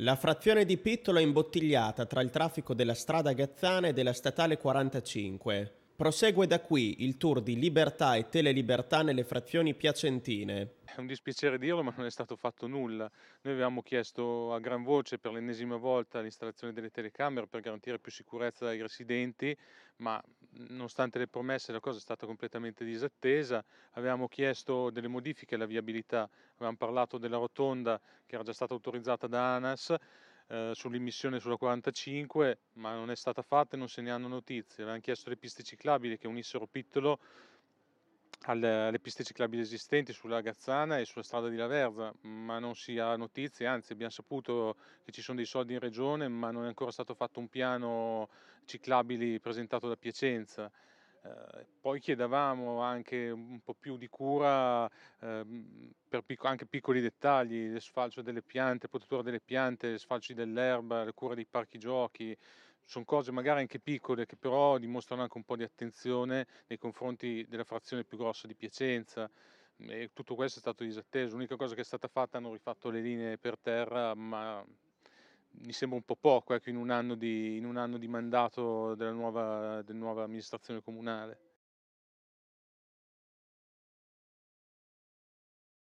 La frazione di Pittolo è imbottigliata tra il traffico della strada Gazzana e della statale 45. Prosegue da qui il tour di libertà e telelibertà nelle frazioni piacentine. È un dispiacere dirlo, ma non è stato fatto nulla. Noi avevamo chiesto a gran voce per l'ennesima volta l'installazione delle telecamere per garantire più sicurezza ai residenti, ma nonostante le promesse la cosa è stata completamente disattesa, avevamo chiesto delle modifiche alla viabilità, avevamo parlato della rotonda che era già stata autorizzata da ANAS eh, sull'immissione sulla 45, ma non è stata fatta e non se ne hanno notizie, avevamo chiesto le piste ciclabili che unissero Pittolo alle, alle piste ciclabili esistenti sulla Gazzana e sulla strada di Laverza, ma non si ha notizie, anzi abbiamo saputo che ci sono dei soldi in regione, ma non è ancora stato fatto un piano ciclabili presentato da Piacenza. Eh, poi chiedevamo anche un po' più di cura eh, per pic- anche piccoli dettagli, l'esfalcio delle piante, potatura delle piante, sfalci dell'erba, la cura dei parchi giochi, sono cose magari anche piccole che però dimostrano anche un po' di attenzione nei confronti della frazione più grossa di Piacenza mhmm, e tutto questo è stato disatteso. L'unica cosa che è stata fatta è hanno rifatto le linee per terra, ma mi sembra un po' poco ecco, in, un anno di, in un anno di mandato della nuova, della nuova amministrazione comunale.